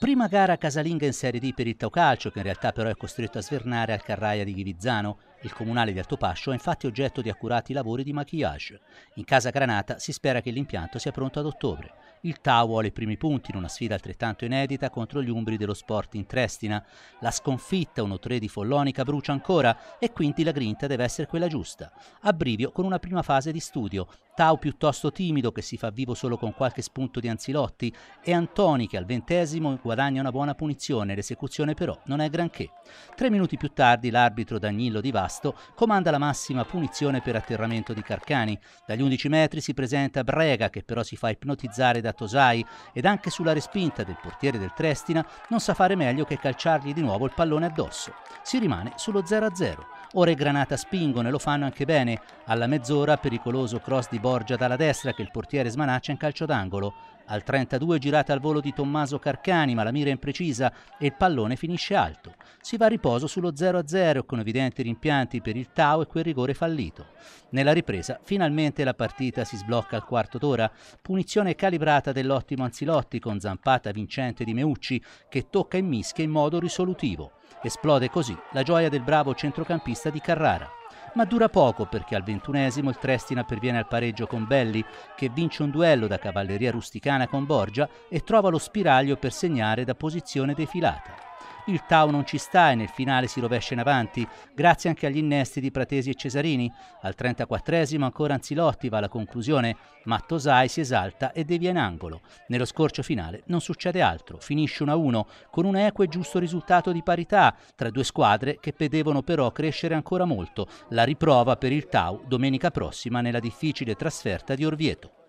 Prima gara casalinga in Serie D per il Taucalcio, che in realtà però è costretto a svernare al Carraia di Ghivizzano. Il comunale di Altopascio è infatti oggetto di accurati lavori di maquillage. In casa Granata si spera che l'impianto sia pronto ad ottobre. Il Tau ha i primi punti in una sfida altrettanto inedita contro gli umbri dello sport in Trestina. La sconfitta 1-3 di Follonica brucia ancora e quindi la grinta deve essere quella giusta. A brivio con una prima fase di studio. Tau piuttosto timido che si fa vivo solo con qualche spunto di Anzilotti e Antoni che al ventesimo guadagna una buona punizione, l'esecuzione però non è granché. Tre minuti più tardi l'arbitro Danilo Di Vasco guasto, comanda la massima punizione per atterramento di Carcani. Dagli 11 metri si presenta Brega che però si fa ipnotizzare da Tosai ed anche sulla respinta del portiere del Trestina non sa fare meglio che calciargli di nuovo il pallone addosso. Si rimane sullo 0-0. Ora e Granata spingono e lo fanno anche bene. Alla mezz'ora pericoloso cross di Borgia dalla destra che il portiere smanaccia in calcio d'angolo. Al 32 girata al volo di Tommaso Carcani ma la mira è imprecisa e il pallone finisce alto si va a riposo sullo 0-0 con evidenti rimpianti per il Tau e quel rigore fallito. Nella ripresa finalmente la partita si sblocca al quarto d'ora, punizione calibrata dell'ottimo Anzilotti con zampata vincente di Meucci che tocca in mischia in modo risolutivo. Esplode così la gioia del bravo centrocampista di Carrara ma dura poco perché al ventunesimo il Trestina perviene al pareggio con Belli, che vince un duello da cavalleria rusticana con Borgia e trova lo spiraglio per segnare da posizione defilata. Il Tau non ci sta e nel finale si rovescia in avanti, grazie anche agli innesti di Pratesi e Cesarini. Al 34 ancora Anzilotti va alla conclusione, ma Tosai si esalta e devia in angolo. Nello scorcio finale non succede altro, finisce 1-1 con un equo e giusto risultato di parità tra due squadre che vedevano però crescere ancora molto. La riprova per il Tau domenica prossima nella difficile trasferta di Orvieto.